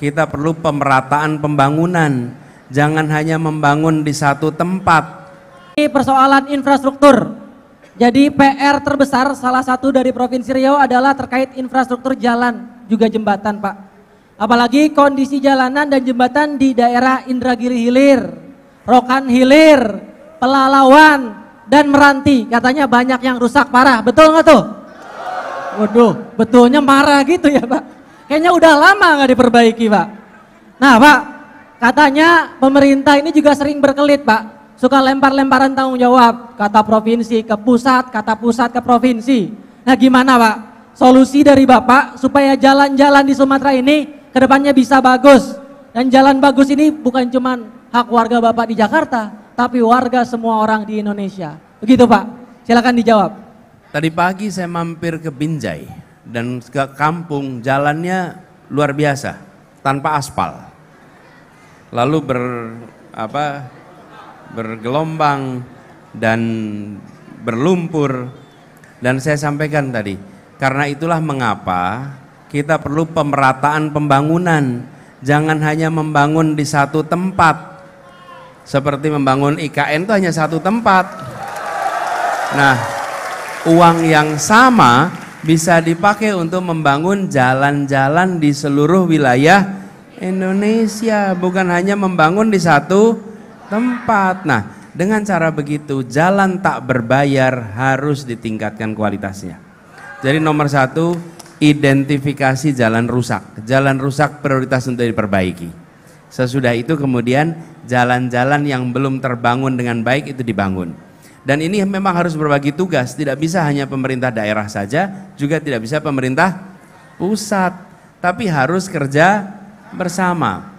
kita perlu pemerataan pembangunan. Jangan hanya membangun di satu tempat. Ini Persoalan infrastruktur. Jadi PR terbesar salah satu dari Provinsi Riau adalah terkait infrastruktur jalan juga jembatan, Pak. Apalagi kondisi jalanan dan jembatan di daerah Indragiri Hilir, Rokan Hilir, Pelalawan, dan Meranti. Katanya banyak yang rusak parah, betul nggak tuh? Waduh, betulnya marah gitu ya Pak. Kayaknya udah lama nggak diperbaiki, Pak. Nah, Pak, katanya pemerintah ini juga sering berkelit, Pak. Suka lempar-lemparan tanggung jawab, kata provinsi ke pusat, kata pusat ke provinsi. Nah, gimana, Pak? Solusi dari Bapak supaya jalan-jalan di Sumatera ini kedepannya bisa bagus. Dan jalan bagus ini bukan cuma hak warga Bapak di Jakarta, tapi warga semua orang di Indonesia. Begitu Pak, silakan dijawab. Tadi pagi saya mampir ke Binjai dan ke kampung jalannya luar biasa tanpa aspal lalu ber apa bergelombang dan berlumpur dan saya sampaikan tadi karena itulah mengapa kita perlu pemerataan pembangunan jangan hanya membangun di satu tempat seperti membangun IKN itu hanya satu tempat nah uang yang sama bisa dipakai untuk membangun jalan-jalan di seluruh wilayah Indonesia, bukan hanya membangun di satu tempat. Nah, dengan cara begitu, jalan tak berbayar harus ditingkatkan kualitasnya. Jadi nomor satu, identifikasi jalan rusak. Jalan rusak prioritas untuk diperbaiki. Sesudah itu kemudian jalan-jalan yang belum terbangun dengan baik itu dibangun. Dan ini memang harus berbagi tugas, tidak bisa hanya pemerintah daerah saja, juga tidak bisa pemerintah pusat, tapi harus kerja bersama.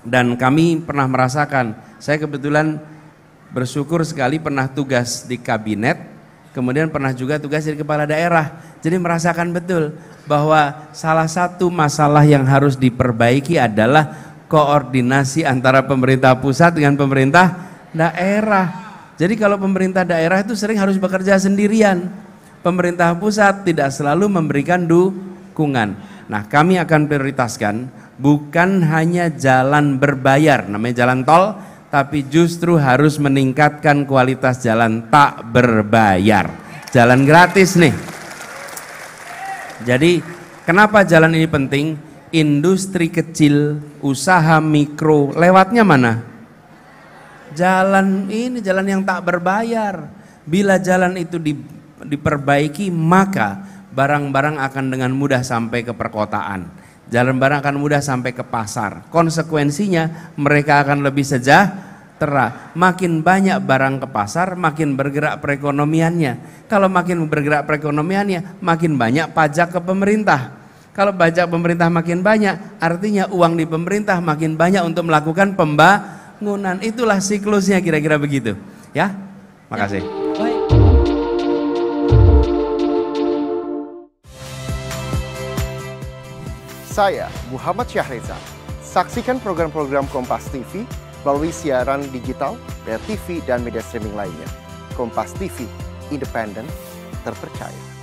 Dan kami pernah merasakan, saya kebetulan bersyukur sekali pernah tugas di kabinet, kemudian pernah juga tugas di kepala daerah. Jadi merasakan betul bahwa salah satu masalah yang harus diperbaiki adalah koordinasi antara pemerintah pusat dengan pemerintah daerah jadi kalau pemerintah daerah itu sering harus bekerja sendirian. Pemerintah pusat tidak selalu memberikan dukungan. Nah, kami akan prioritaskan bukan hanya jalan berbayar namanya jalan tol, tapi justru harus meningkatkan kualitas jalan tak berbayar. Jalan gratis nih. Jadi, kenapa jalan ini penting? Industri kecil, usaha mikro, lewatnya mana? jalan ini jalan yang tak berbayar. Bila jalan itu di, diperbaiki maka barang-barang akan dengan mudah sampai ke perkotaan. Jalan barang akan mudah sampai ke pasar. Konsekuensinya mereka akan lebih sejahtera. Makin banyak barang ke pasar, makin bergerak perekonomiannya. Kalau makin bergerak perekonomiannya, makin banyak pajak ke pemerintah. Kalau pajak pemerintah makin banyak, artinya uang di pemerintah makin banyak untuk melakukan pembahasan bangunan. Itulah siklusnya kira-kira begitu. Ya, makasih. Baik. Saya Muhammad Syahreza. Saksikan program-program Kompas TV melalui siaran digital, TV, dan media streaming lainnya. Kompas TV, independen, terpercaya.